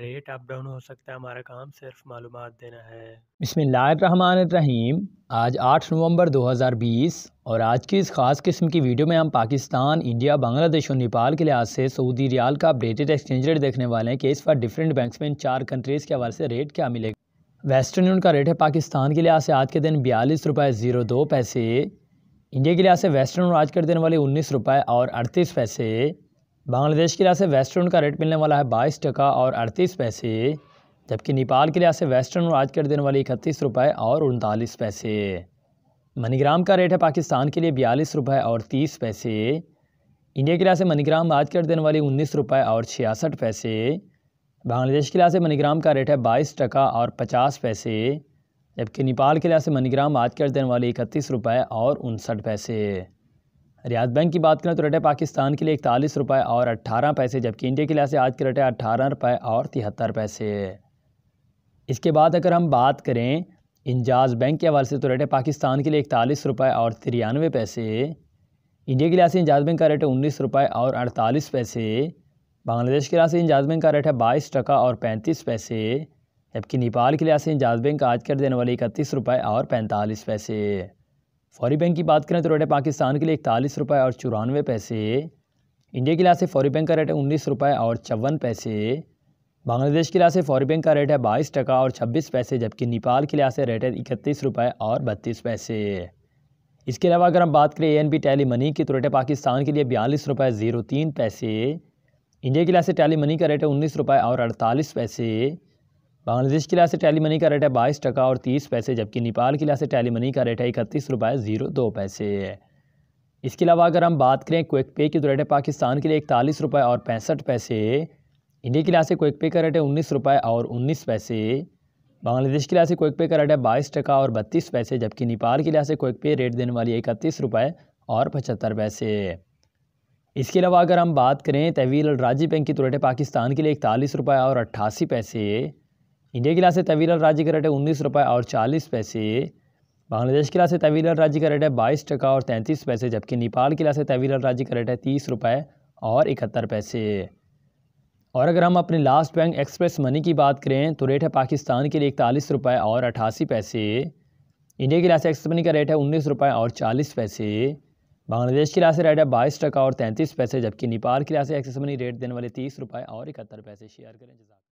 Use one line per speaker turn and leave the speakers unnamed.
rate up down हो सकता है हमारा काम सिर्फ मालूम देना है इसमें लाइब रहमान रहीम आज 8 नवंबर 2020 और आज की इस ख़ास किस्म की वीडियो में हम पाकिस्तान इंडिया बांग्लादेश और नेपाल के लिहाज से सऊदी रियाल का अपडेटेड एक्सचेंज रेट देखने वाले हैं कि इस बार डिफरेंट बैंक्स में इन चार कंट्रीज़ के हवाले से रेट क्या मिलेगा वेस्टर्न यूनियन का रेट है पाकिस्तान के लिहाज से आज के दिन बयालीस रुपये ज़ीरो दो पैसे इंडिया के लिहाज से वेस्टर्न आज के दिन वाले उन्नीस रुपये और अड़तीस पैसे बांग्लादेश के लिहाज से वेस्टर्न का रेट मिलने वाला है बाईस टका और अड़तीस पैसे जबकि नेपाल के लिहाज से वेस्टर्न और आज कर देने वाली इकतीस रुपये और उनतालीस पैसे मनीग्राम का रेट है पाकिस्तान के लिए बयालीस रुपये और तीस पैसे इंडिया के लिहाज से मनीग्राम आज कर देने वाली उन्नीस रुपये और छियासठ पैसे बांग्लादेश के लिहाज से मनीग्राम का रेट है बाईस टका और पचास पैसे जबकि नेपाल के लिहाज से मनीग्राम आज कर देने वाली इकतीस रुपये और उनसठ पैसे रियाज बैंक की बात करें तो रटे पाकिस्तान के लिए इकतालीस रुपये और अट्ठारह पैसे जबकि इंडिया के लिहाज से आज के रटे अट्ठारह रुपये और तिहत्तर पैसे इसके बाद अगर हम बात करें इंजाज बैंक के हवाले से तो रेट है पाकिस्तान के लिए इकतालीस रुपये और तिरानवे पैसे इंडिया के लिहाज से इंजाज बैंक का रेट है उन्नीस रुपये और अड़तालीस पैसे बांग्लादेश के लिहाज से इंजाज बैंक का रेट है बाईस टका और पैंतीस पैसे जबकि नेपाल के लिहाज से इंजाज बैंक का आज कर देने वाले इकतीस रुपये और पैंतालीस पैसे फौरी बैंक की बात करें तो रेट है पाकिस्तान के लिए इकतालीस रुपये और चौरानवे पैसे इंडिया के लिहाज से फौरी बैंक का रेट है उन्नीस रुपये और चौवन पैसे बांग्लादेश के लिहाज से फौरी बैंक का रेट है बाईस टका और छब्बीस पैसे जबकि नेपाल के लिहाज से रेट है इकतीस रुपये और बत्तीस पैसे इसके अलावा अगर हम बात करें A N P tally money की तो रेट है पाकिस्तान के लिए बयालीस रुपये ज़ीरो तीन पैसे इंडिया के लिहाज से टैली मनी का रेट है उन्नीस रुपये और अड़तालीस पैसे बांग्लादेश की से टैली मनी का रेट है बाईस टका और तीस पैसे जबकि नेपाल की से टैली मनी का रेट है इकतीस रुपये ज़ीरो दो पैसे इसके अलावा अगर हम बात करें क्विक पे की तो रेट है पाकिस्तान के लिए इकतालीस रुपये और पैंसठ पैसे इंडिया की से क्विक पे का रेट है उन्नीस रुपये और उन्नीस पैसे बांग्लादेश की से क्विक पे का रेट है बाईस टका और बत्तीस पैसे जबकि नेपाल की से क्विक पे रेट देने वाली है इकतीस रुपये और पचहत्तर पैसे इसके अलावा अगर हम बात करें तवील राज्य बैंक की तो रेट है पाकिस्तान के लिए इकतालीस रुपये और अट्ठासी पैसे इंडिया की लास्ट से तवील राज्य का रेट है उन्नीस रुपये और चालीस पैसे बांग्लादेश की लास्ट से तवील राज्य का रेट है बाईस टका और तैंतीस पैसे जबकि नेपाल की लास्ट से तवील राज्य का रेट है तीस रुपये और इकहत्तर पैसे और अगर हम अपने लास्ट बैंक एक्सप्रेस मनी की बात करें तो रेट है पाकिस्तान के लिए इकतालीस रुपये और अठासी पैसे इंडिया की लास्ट एक्सप्रेस मनी का रेट है उन्नीस रुपये और चालीस पैसे बांग्लादेश की लास्ट रेट है बाईस टका और तैंतीस पैसे जबकि नेपाल की लास्ट एक्सप्रेस मनी रेट देने वाले तीस रुपये और इकहत्तर पैसे शेयर करें